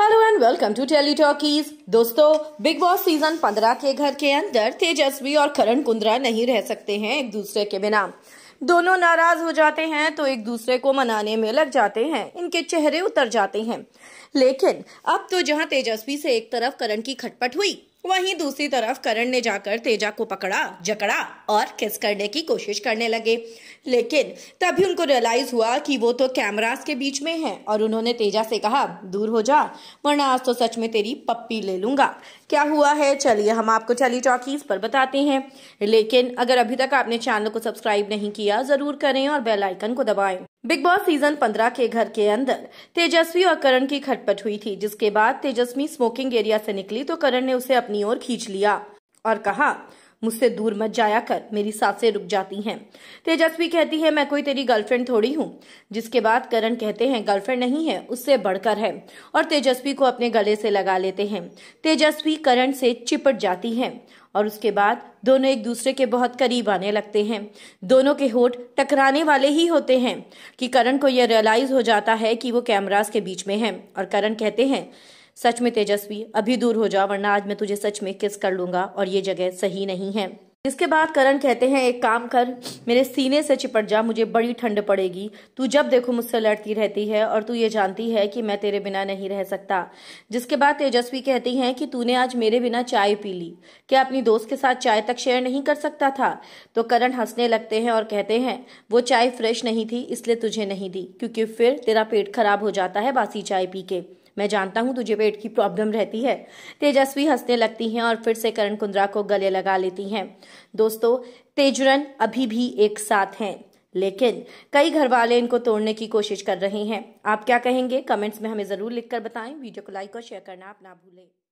hello and welcome to Tele Talkies दोस्तों Bigg Boss season 15 के घर के अंदर तेजस्वी और करण कुंद्रा नहीं रह सकते हैं एक दूसरे के बिना दोनों नाराज हो जाते हैं तो एक दूसरे को मनाने में लग जाते हैं इनके चेहरे उतर जाते हैं लेकिन अब तो जहां तेजस्वी से एक तरफ करण की खटपट हुई वहीं दूसरी तरफ करण ने जाकर तेजा को पकड़ा जकड़ा और किस करने की कोशिश करने लगे लेकिन तभी उनको रियलाइज हुआ कि वो तो कैमरास के बीच में हैं और उन्होंने तेजा से कहा दूर हो जा वरना आज तो सच में तेरी पप्पी ले लूंगा क्या हुआ है चलिए हम आपको चली चौकी पर बताते हैं लेकिन अगर अभी तक आपने चैनल को सब्सक्राइब नहीं किया ज़रूर करें और बेलाइकन को दबाएं बिग बॉस सीजन 15 के घर के अंदर तेजस्वी और करण की खटपट हुई थी जिसके बाद तेजस्वी स्मोकिंग एरिया से निकली तो करण ने उसे अपनी ओर खींच लिया और कहा मुझसे दूर मत जाया कर मेरी सांसें रुक जाती हैं तेजस्वी कहती है मैं कोई तेरी गर्लफ्रेंड थोड़ी हूँ जिसके बाद करण कहते हैं गर्लफ्रेंड नहीं है उससे बढ़कर है और तेजस्वी को अपने गले से लगा लेते हैं तेजस्वी करण से चिपट जाती है और उसके बाद दोनों एक दूसरे के बहुत करीब आने लगते हैं दोनों के होठ टकराने वाले ही होते हैं कि करण को यह रियलाइज हो जाता है कि वो कैमरास के बीच में है और करण कहते हैं सच में तेजस्वी अभी दूर हो जा वरना आज मैं तुझे सच में किस कर लूंगा और ये जगह सही नहीं है इसके बाद करण कहते हैं एक काम कर मेरे सीने से चिपट जा मुझे बड़ी ठंड पड़ेगी तू जब देखो मुझसे लड़ती रहती है और तू ये जानती है कि मैं तेरे बिना नहीं रह सकता जिसके बाद तेजस्वी कहती हैं कि तूने आज मेरे बिना चाय पी ली क्या अपनी दोस्त के साथ चाय तक शेयर नहीं कर सकता था तो करण हंसने लगते हैं और कहते हैं वो चाय फ्रेश नहीं थी इसलिए तुझे नहीं दी क्योंकि फिर तेरा पेट खराब हो जाता है बासी चाय पी के मैं जानता हूं तुझे पेट की प्रॉब्लम रहती है तेजस्वी हंसने लगती हैं और फिर से करण कुंद्रा को गले लगा लेती हैं दोस्तों तेजरन अभी भी एक साथ हैं लेकिन कई घर वाले इनको तोड़ने की कोशिश कर रहे हैं आप क्या कहेंगे कमेंट्स में हमें ज़रूर लिखकर बताएं वीडियो को लाइक और शेयर करना आप ना भूलें